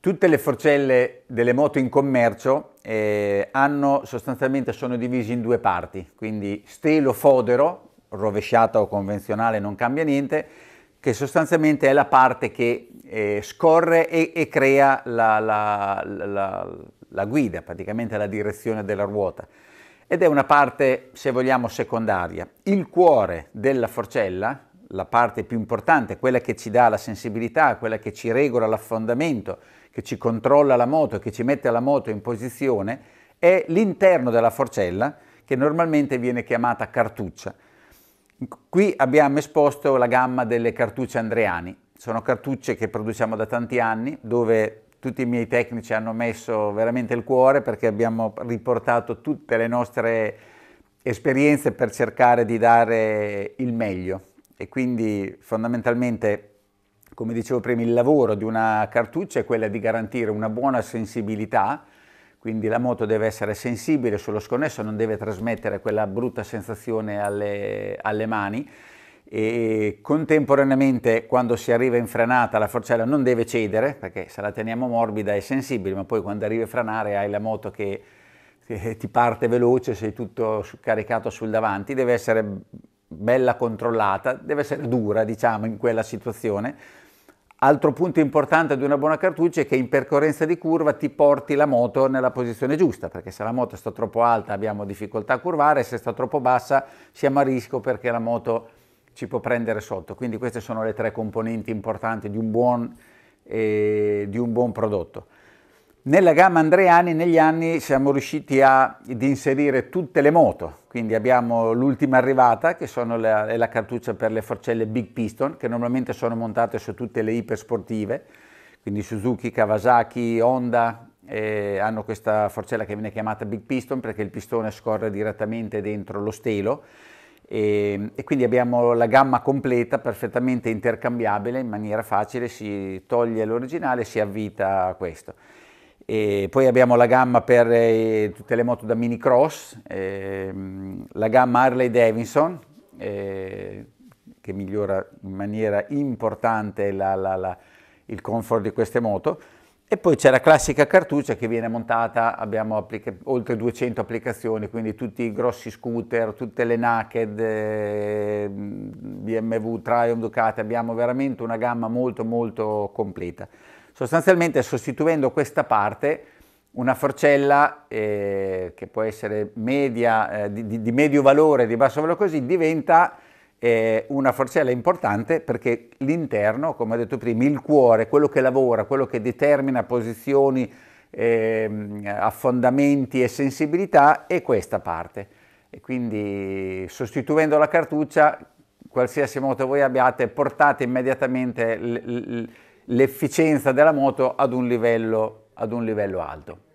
Tutte le forcelle delle moto in commercio eh, hanno, sostanzialmente sono divise in due parti, quindi stelo fodero, rovesciata o convenzionale non cambia niente, che sostanzialmente è la parte che eh, scorre e, e crea la, la, la, la, guida, praticamente la direzione della ruota. Ed è una parte, se vogliamo, secondaria. Il cuore della forcella, la parte più importante, quella che ci dà la sensibilità, quella che ci regola l'affondamento, che ci controlla la moto, che ci mette la moto in posizione, è l'interno della forcella che normalmente viene chiamata cartuccia. Qui abbiamo esposto la gamma delle cartucce Andreani, sono cartucce che produciamo da tanti anni, dove tutti i miei tecnici hanno messo veramente il cuore perché abbiamo riportato tutte le nostre esperienze per cercare di dare il meglio e quindi fondamentalmente, come dicevo prima, il lavoro di una cartuccia è quello di garantire una buona sensibilità, quindi la moto deve essere sensibile sullo sconnesso, non deve trasmettere quella brutta sensazione alle, alle mani e contemporaneamente quando si arriva in frenata la forcella non deve cedere perché se la teniamo morbida è sensibile ma poi quando arrivi a frenare hai la moto che, che ti parte veloce sei tutto caricato sul davanti deve essere bella controllata, deve essere dura diciamo in quella situazione. Altro punto importante di una buona cartuccia è che in percorrenza di curva ti porti la moto nella posizione giusta, perché se la moto sta troppo alta abbiamo difficoltà a curvare, se sta troppo bassa siamo a rischio perché la moto ci può prendere sotto. Quindi queste sono le tre componenti importanti di un buon, eh, di un buon prodotto. Nella gamma Andreani negli anni siamo riusciti a, ad inserire tutte le moto, quindi abbiamo l'ultima arrivata che la, è la cartuccia per le forcelle Big Piston che normalmente sono montate su tutte le ipersportive, quindi Suzuki, Kawasaki, Honda eh, hanno questa forcella che viene chiamata Big Piston perché il pistone scorre direttamente dentro lo stelo e, e, quindi abbiamo la gamma completa perfettamente intercambiabile in maniera facile, si toglie l'originale e si avvita a questo. E poi abbiamo la gamma per eh, tutte le moto da mini cross, ehm, la gamma Harley Davidson, eh, che migliora in maniera importante la, la, la, il comfort di queste moto. E poi c'è la classica cartuccia che viene montata, abbiamo oltre 200 applicazioni, quindi tutti i grossi scooter, tutte le naked, eh, BMW, Triumph, Ducati, abbiamo veramente una gamma molto molto completa sostanzialmente sostituendo questa parte una forcella eh, che può essere media, eh, di, di, medio valore, di basso valore così, diventa eh, una forcella importante perché l'interno, come ho detto prima, il cuore, quello che lavora, quello che determina posizioni, ehm, affondamenti e sensibilità è questa parte. E quindi sostituendo la cartuccia, qualsiasi moto voi abbiate, portate immediatamente... L, l, l'efficienza della moto ad un livello, ad un livello alto.